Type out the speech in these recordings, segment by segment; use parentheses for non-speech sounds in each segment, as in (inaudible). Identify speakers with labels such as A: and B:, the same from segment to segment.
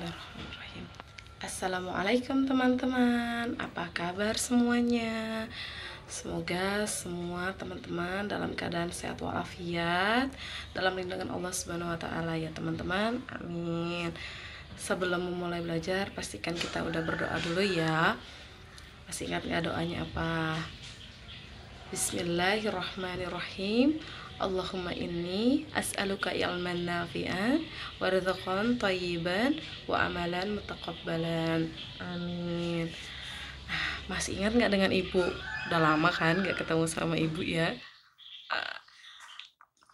A: Bismillahirrahmanirrahim Assalamualaikum teman-teman Apa kabar semuanya Semoga semua teman-teman dalam keadaan sehat walafiat Dalam lindungan Allah subhanahu wa ta'ala ya teman-teman Amin Sebelum memulai belajar pastikan kita udah berdoa dulu ya Masih ingat gak doanya apa? Bismillahirrahmanirrahim Allahumma inni as'aluka ilman nafi'an wa rizqan thayyiban wa amalan mutaqabbalan. Amin. Ah, masih ingat nggak dengan ibu? Udah lama kan nggak ketemu sama ibu ya? Ah,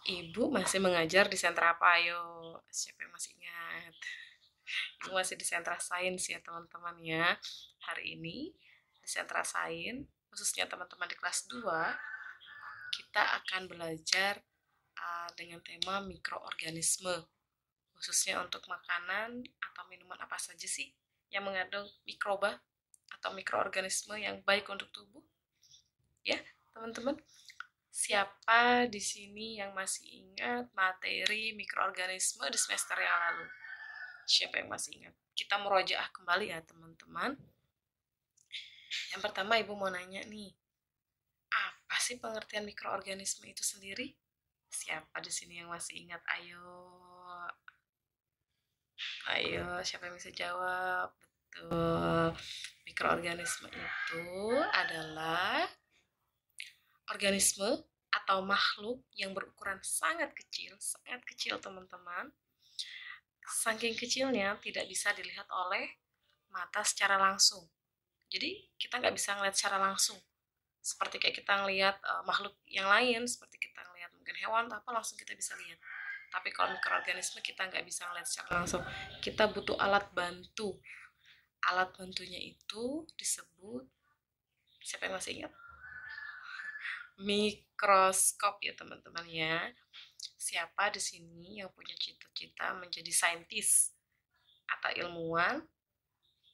A: ibu masih mengajar di sentra apa ayo? Siapa yang masih ingat? Ibu masih di sentra sains ya teman-teman ya. Hari ini di sentra sains khususnya teman-teman di kelas 2 kita akan belajar uh, dengan tema mikroorganisme khususnya untuk makanan atau minuman apa saja sih yang mengandung mikroba atau mikroorganisme yang baik untuk tubuh ya teman-teman siapa di sini yang masih ingat materi mikroorganisme di semester yang lalu siapa yang masih ingat kita merojaah kembali ya teman-teman yang pertama ibu mau nanya nih, apa sih pengertian mikroorganisme itu sendiri? Siapa di sini yang masih ingat? Ayo. Ayo, siapa yang bisa jawab? Betul. Mikroorganisme itu adalah organisme atau makhluk yang berukuran sangat kecil, sangat kecil teman-teman. Saking kecilnya tidak bisa dilihat oleh mata secara langsung jadi kita nggak bisa ngeliat secara langsung seperti kayak kita ngeliat uh, makhluk yang lain seperti kita ngeliat mungkin hewan apa langsung kita bisa lihat tapi kalau mikroorganisme kita nggak bisa ngeliat secara langsung kita butuh alat bantu alat bantunya itu disebut siapa yang masih ingat (laughs) mikroskop ya teman-teman ya siapa di sini yang punya cita-cita menjadi saintis atau ilmuwan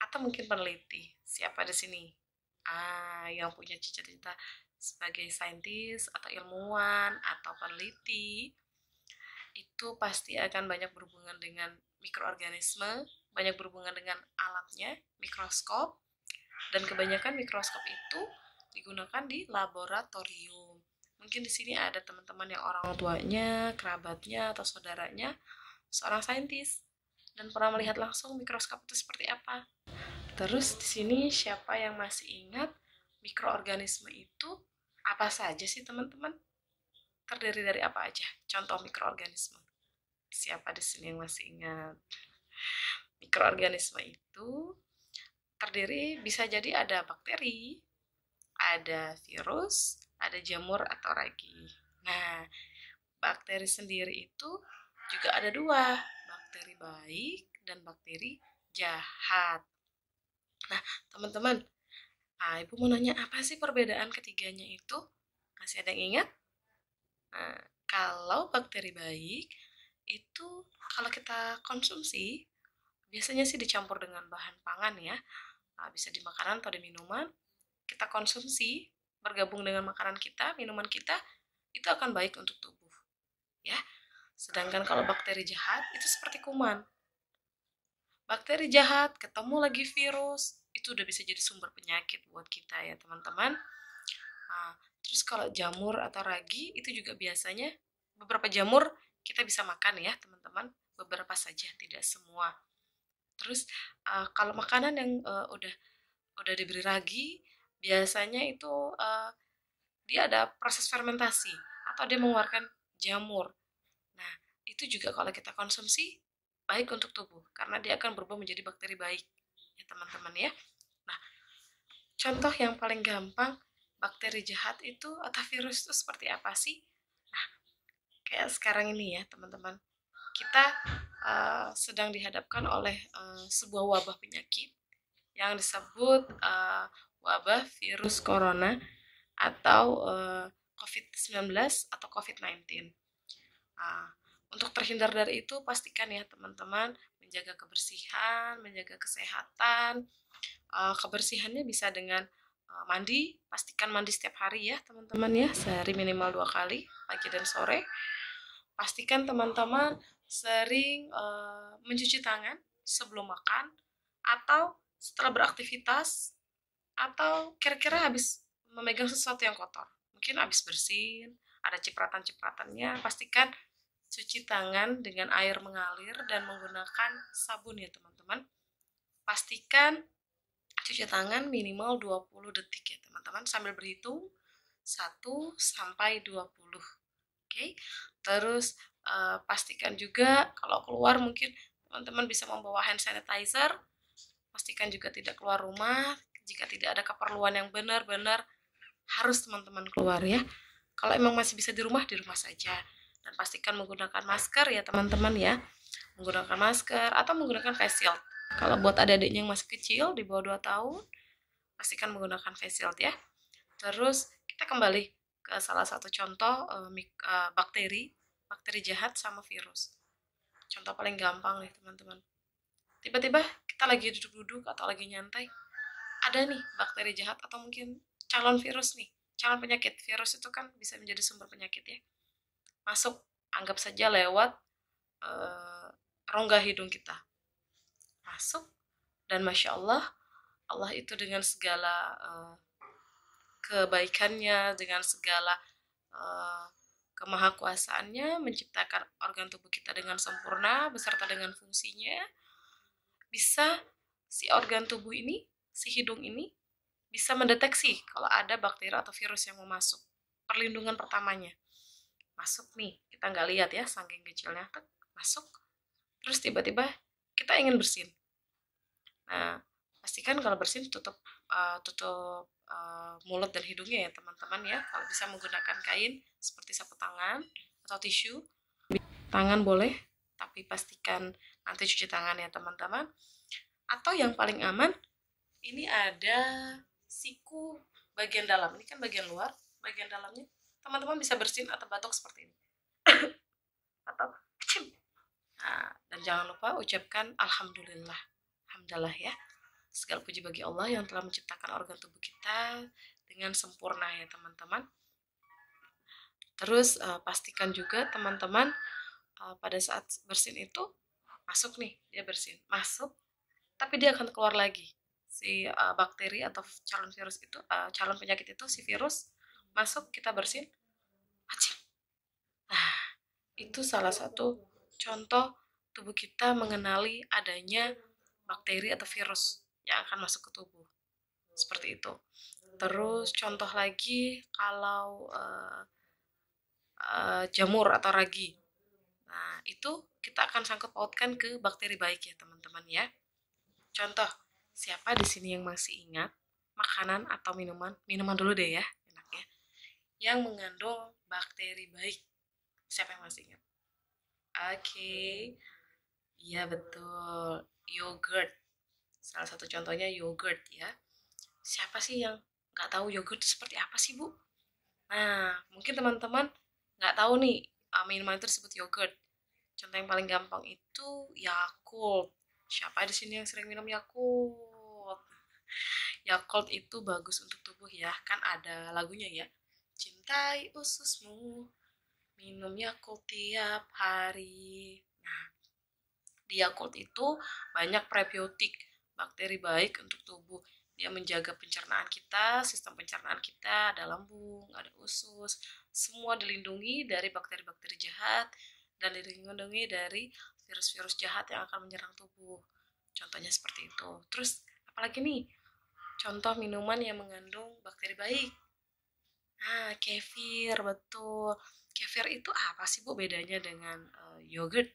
A: atau mungkin peneliti siapa di sini ah yang punya cita-cita sebagai saintis atau ilmuwan atau peneliti itu pasti akan banyak berhubungan dengan mikroorganisme banyak berhubungan dengan alatnya mikroskop dan kebanyakan mikroskop itu digunakan di laboratorium mungkin di sini ada teman-teman yang orang tuanya kerabatnya atau saudaranya seorang saintis dan pernah melihat langsung mikroskop itu seperti apa Terus di sini siapa yang masih ingat mikroorganisme itu apa saja sih teman-teman? Terdiri dari apa aja? Contoh mikroorganisme. Siapa di sini yang masih ingat? Mikroorganisme itu terdiri bisa jadi ada bakteri, ada virus, ada jamur atau ragi. Nah, bakteri sendiri itu juga ada dua, bakteri baik dan bakteri jahat. Nah, teman-teman, ah, Ibu mau nanya apa sih perbedaan ketiganya itu? Masih ada yang ingat? Nah, kalau bakteri baik, itu kalau kita konsumsi, biasanya sih dicampur dengan bahan pangan ya. Nah, bisa di makanan atau di minuman. Kita konsumsi, bergabung dengan makanan kita, minuman kita, itu akan baik untuk tubuh. Ya, Sedangkan kalau bakteri jahat itu seperti kuman bakteri jahat, ketemu lagi virus, itu udah bisa jadi sumber penyakit buat kita ya teman-teman. Nah, terus kalau jamur atau ragi itu juga biasanya beberapa jamur kita bisa makan ya teman-teman, beberapa saja tidak semua. Terus uh, kalau makanan yang uh, udah udah diberi ragi biasanya itu uh, dia ada proses fermentasi atau dia mengeluarkan jamur. Nah, itu juga kalau kita konsumsi baik untuk tubuh karena dia akan berubah menjadi bakteri baik ya teman-teman ya nah contoh yang paling gampang bakteri jahat itu atau virus itu seperti apa sih nah kayak sekarang ini ya teman-teman kita uh, sedang dihadapkan oleh uh, sebuah wabah penyakit yang disebut uh, wabah virus corona atau uh, COVID-19 atau COVID-19. Uh, untuk terhindar dari itu pastikan ya teman-teman menjaga kebersihan, menjaga kesehatan. Eh, kebersihannya bisa dengan eh, mandi, pastikan mandi setiap hari ya teman-teman ya, sehari minimal dua kali, pagi dan sore. Pastikan teman-teman sering uh, mencuci tangan sebelum makan atau setelah beraktivitas atau kira-kira habis memegang sesuatu yang kotor. Mungkin habis bersin, ada cipratan-cipratannya, pastikan cuci tangan dengan air mengalir dan menggunakan sabun ya teman-teman. Pastikan cuci tangan minimal 20 detik ya teman-teman sambil berhitung 1 sampai 20. Oke. Okay? Terus uh, pastikan juga kalau keluar mungkin teman-teman bisa membawa hand sanitizer. Pastikan juga tidak keluar rumah jika tidak ada keperluan yang benar-benar harus teman-teman keluar ya. Kalau emang masih bisa di rumah, di rumah saja dan pastikan menggunakan masker ya teman-teman ya menggunakan masker atau menggunakan face shield kalau buat adik-adiknya yang masih kecil di bawah 2 tahun pastikan menggunakan face shield ya terus kita kembali ke salah satu contoh e, mik e, bakteri bakteri jahat sama virus contoh paling gampang nih teman-teman tiba-tiba kita lagi duduk-duduk atau lagi nyantai ada nih bakteri jahat atau mungkin calon virus nih calon penyakit virus itu kan bisa menjadi sumber penyakit ya masuk anggap saja lewat e, rongga hidung kita masuk dan masya Allah Allah itu dengan segala e, kebaikannya dengan segala e, kemahakuasaannya menciptakan organ tubuh kita dengan sempurna beserta dengan fungsinya bisa si organ tubuh ini si hidung ini bisa mendeteksi kalau ada bakteri atau virus yang mau masuk perlindungan pertamanya masuk nih kita nggak lihat ya saking kecilnya tek, masuk terus tiba-tiba kita ingin bersin nah pastikan kalau bersin tutup uh, tutup uh, mulut dan hidungnya ya teman-teman ya kalau bisa menggunakan kain seperti sapu tangan atau tisu tangan boleh tapi pastikan nanti cuci tangan ya teman-teman atau yang paling aman ini ada siku bagian dalam ini kan bagian luar bagian dalamnya teman-teman bisa bersin atau batuk seperti ini (coughs) atau kecil nah, dan jangan lupa ucapkan alhamdulillah alhamdulillah ya segala puji bagi Allah yang telah menciptakan organ tubuh kita dengan sempurna ya teman-teman terus uh, pastikan juga teman-teman uh, pada saat bersin itu masuk nih dia bersin masuk tapi dia akan keluar lagi si uh, bakteri atau calon virus itu uh, calon penyakit itu si virus masuk kita bersin acing nah itu salah satu contoh tubuh kita mengenali adanya bakteri atau virus yang akan masuk ke tubuh seperti itu terus contoh lagi kalau uh, uh, jamur atau ragi nah itu kita akan sangkut pautkan ke bakteri baik ya teman-teman ya contoh siapa di sini yang masih ingat makanan atau minuman minuman dulu deh ya yang mengandung bakteri baik. Siapa yang masih ingat? Oke. Okay. Iya betul. Yogurt. Salah satu contohnya yogurt ya. Siapa sih yang nggak tahu yogurt seperti apa sih bu? Nah, mungkin teman-teman nggak tahu nih ah, minuman itu disebut yogurt. Contoh yang paling gampang itu Yakult. Siapa di sini yang sering minum Yakult? Yakult itu bagus untuk tubuh ya, kan ada lagunya ya cintai ususmu minum Yakult tiap hari nah di Yakult itu banyak prebiotik bakteri baik untuk tubuh dia menjaga pencernaan kita, sistem pencernaan kita, ada lambung, ada usus, semua dilindungi dari bakteri-bakteri jahat dan dilindungi dari virus-virus jahat yang akan menyerang tubuh. Contohnya seperti itu. Terus apalagi nih? Contoh minuman yang mengandung bakteri baik. Ah, kefir, betul. Kefir itu apa sih, Bu, bedanya dengan uh, yogurt?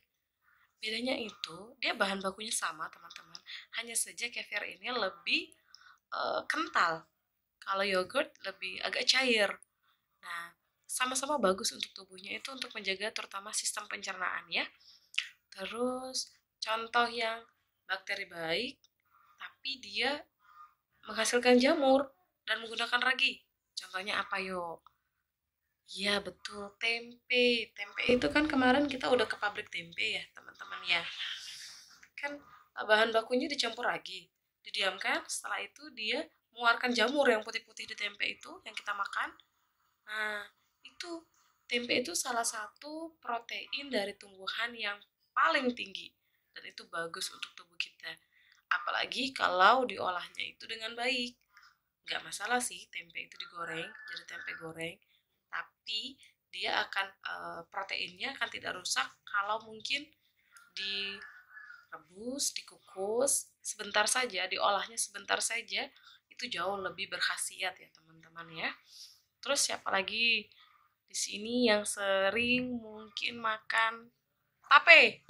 A: Bedanya itu, dia bahan bakunya sama, teman-teman. Hanya saja kefir ini lebih uh, kental. Kalau yogurt lebih agak cair. Nah, sama-sama bagus untuk tubuhnya itu untuk menjaga terutama sistem pencernaan ya. Terus contoh yang bakteri baik tapi dia menghasilkan jamur dan menggunakan ragi. Contohnya apa yuk? Iya betul, tempe. Tempe itu kan kemarin kita udah ke pabrik tempe ya, teman-teman ya. Kan ah, bahan bakunya dicampur lagi, didiamkan, setelah itu dia mengeluarkan jamur yang putih-putih di tempe itu yang kita makan. Nah, itu tempe itu salah satu protein dari tumbuhan yang paling tinggi dan itu bagus untuk tubuh kita. Apalagi kalau diolahnya itu dengan baik nggak masalah sih tempe itu digoreng jadi tempe goreng tapi dia akan e, proteinnya akan tidak rusak kalau mungkin direbus dikukus sebentar saja diolahnya sebentar saja itu jauh lebih berkhasiat ya teman-teman ya terus siapa lagi di sini yang sering mungkin makan tape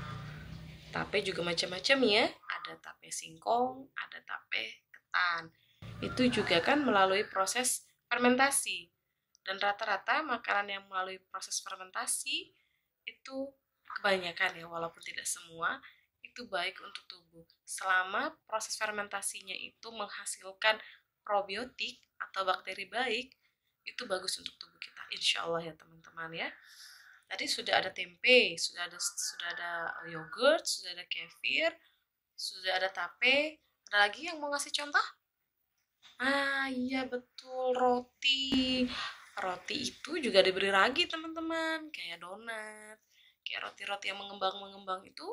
A: tape juga macam-macam ya ada tape singkong ada tape ketan itu juga kan melalui proses fermentasi. Dan rata-rata makanan yang melalui proses fermentasi itu kebanyakan ya, walaupun tidak semua, itu baik untuk tubuh. Selama proses fermentasinya itu menghasilkan probiotik atau bakteri baik, itu bagus untuk tubuh kita. Insya Allah ya teman-teman ya. Tadi sudah ada tempe, sudah ada sudah ada eh, yogurt, sudah ada kefir, sudah ada tape. Ada lagi yang mau ngasih contoh? ah iya betul roti roti itu juga diberi ragi teman-teman kayak donat kayak roti-roti yang mengembang-mengembang itu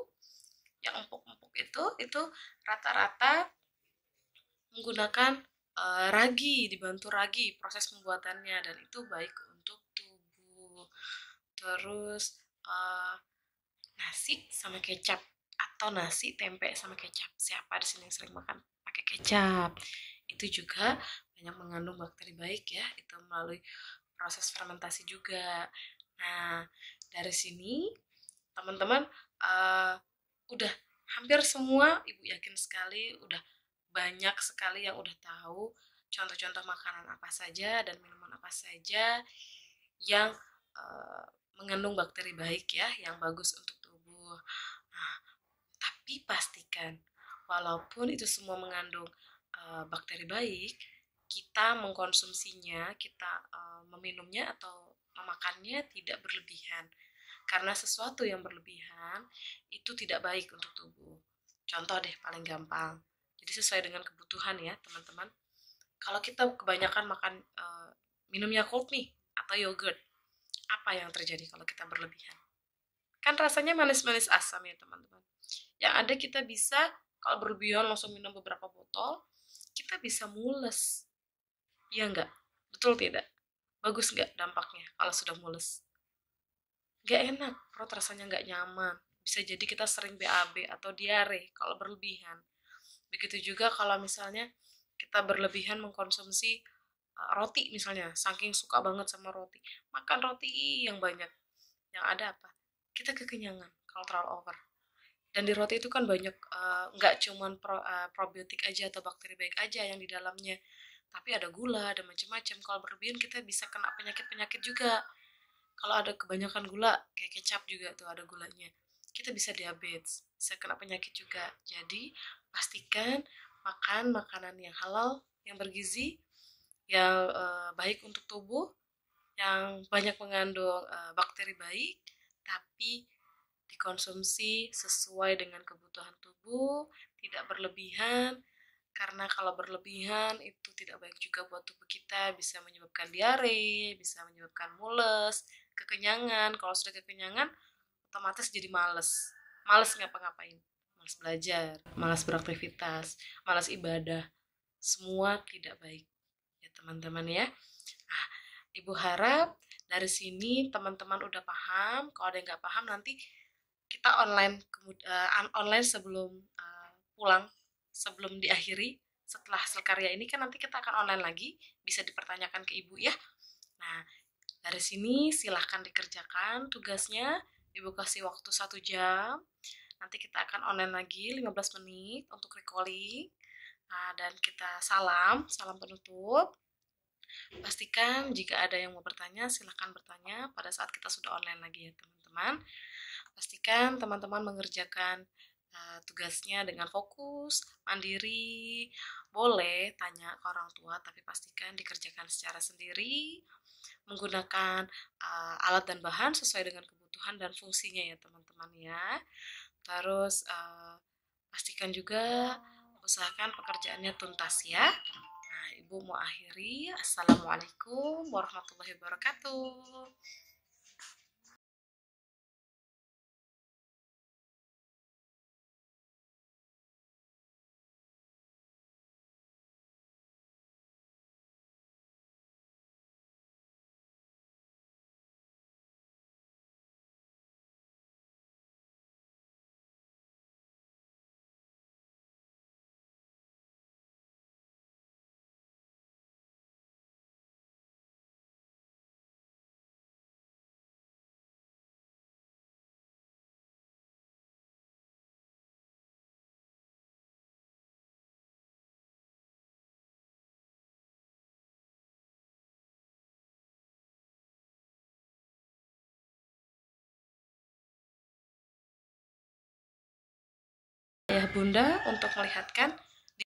A: yang empuk-empuk itu itu rata-rata menggunakan uh, ragi dibantu ragi proses pembuatannya dan itu baik untuk tubuh terus uh, nasi sama kecap atau nasi tempe sama kecap siapa di sini yang sering makan pakai kecap itu juga banyak mengandung bakteri baik ya itu melalui proses fermentasi juga nah dari sini teman-teman uh, udah hampir semua ibu yakin sekali udah banyak sekali yang udah tahu contoh-contoh makanan apa saja dan minuman apa saja yang uh, mengandung bakteri baik ya yang bagus untuk tubuh nah tapi pastikan walaupun itu semua mengandung Eh, bakteri baik kita mengkonsumsinya kita uh, meminumnya atau memakannya tidak berlebihan karena sesuatu yang berlebihan itu tidak baik untuk tubuh contoh deh paling gampang jadi sesuai dengan kebutuhan ya teman-teman kalau kita kebanyakan makan uh, eh, minum Yakult nih atau yogurt apa yang terjadi kalau kita berlebihan kan rasanya manis-manis asam ya teman-teman yang ada kita bisa kalau berlebihan langsung minum beberapa botol kita bisa mules. Iya enggak, Betul tidak? Bagus enggak dampaknya kalau sudah mules? enggak enak, perut rasanya enggak nyaman. Bisa jadi kita sering BAB atau diare kalau berlebihan. Begitu juga kalau misalnya kita berlebihan mengkonsumsi eh, roti misalnya, saking suka banget sama roti. Makan roti yang banyak. Yang ada apa? Kita kekenyangan kalau terlalu over dan di roti itu kan banyak eh, nggak uh, cuman pro, uh, probiotik aja atau bakteri baik aja yang di dalamnya tapi ada gula ada macam-macam kalau berlebihan kita bisa kena penyakit-penyakit juga kalau ada kebanyakan gula kayak kecap juga tuh ada gulanya kita bisa diabetes bisa kena penyakit juga jadi pastikan makan makanan yang halal yang bergizi yang uh, eh, baik untuk tubuh yang banyak mengandung uh, bakteri baik tapi dikonsumsi sesuai dengan kebutuhan tubuh, tidak berlebihan, karena kalau berlebihan itu tidak baik juga buat tubuh kita bisa menyebabkan diare bisa menyebabkan mules kekenyangan kalau sudah kekenyangan otomatis jadi males males ngapa-ngapain males belajar males beraktivitas males ibadah semua tidak baik ya teman-teman ya nah, ibu harap dari sini teman-teman udah paham kalau ada yang nggak paham nanti kita online uh, online sebelum uh, pulang sebelum diakhiri setelah hasil karya ini kan nanti kita akan online lagi bisa dipertanyakan ke ibu ya nah dari sini silahkan dikerjakan tugasnya ibu kasih waktu satu jam nanti kita akan online lagi 15 menit untuk recalling nah, dan kita salam salam penutup pastikan jika ada yang mau bertanya silahkan bertanya pada saat kita sudah online lagi ya teman-teman Pastikan teman-teman mengerjakan uh, tugasnya dengan fokus, mandiri. Boleh tanya ke orang tua, tapi pastikan dikerjakan secara sendiri, menggunakan uh, alat dan bahan sesuai dengan kebutuhan dan fungsinya ya teman-teman ya. Terus uh, pastikan juga usahakan pekerjaannya tuntas ya. Nah, Ibu mau akhiri. Assalamualaikum warahmatullahi wabarakatuh. Bunda untuk melihatkan